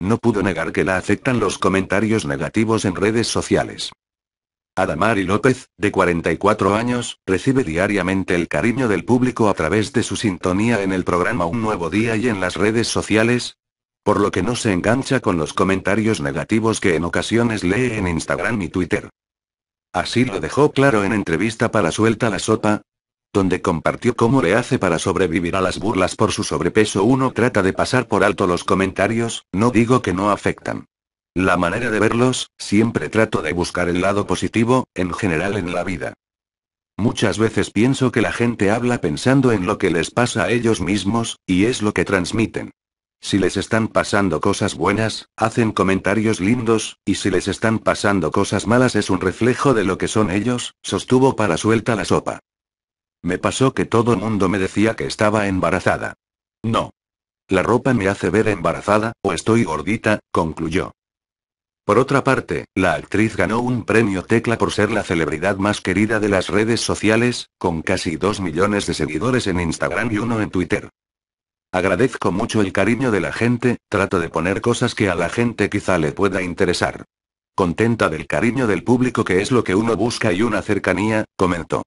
No pudo negar que la afectan los comentarios negativos en redes sociales. Adamari López, de 44 años, recibe diariamente el cariño del público a través de su sintonía en el programa Un Nuevo Día y en las redes sociales, por lo que no se engancha con los comentarios negativos que en ocasiones lee en Instagram y Twitter. Así lo dejó claro en entrevista para Suelta la Sopa, donde compartió cómo le hace para sobrevivir a las burlas por su sobrepeso. Uno trata de pasar por alto los comentarios, no digo que no afectan. La manera de verlos, siempre trato de buscar el lado positivo, en general en la vida. Muchas veces pienso que la gente habla pensando en lo que les pasa a ellos mismos, y es lo que transmiten. Si les están pasando cosas buenas, hacen comentarios lindos, y si les están pasando cosas malas es un reflejo de lo que son ellos, sostuvo para suelta la sopa. Me pasó que todo el mundo me decía que estaba embarazada. No. La ropa me hace ver embarazada, o estoy gordita, concluyó. Por otra parte, la actriz ganó un premio Tecla por ser la celebridad más querida de las redes sociales, con casi 2 millones de seguidores en Instagram y uno en Twitter. Agradezco mucho el cariño de la gente, trato de poner cosas que a la gente quizá le pueda interesar. Contenta del cariño del público que es lo que uno busca y una cercanía, comentó.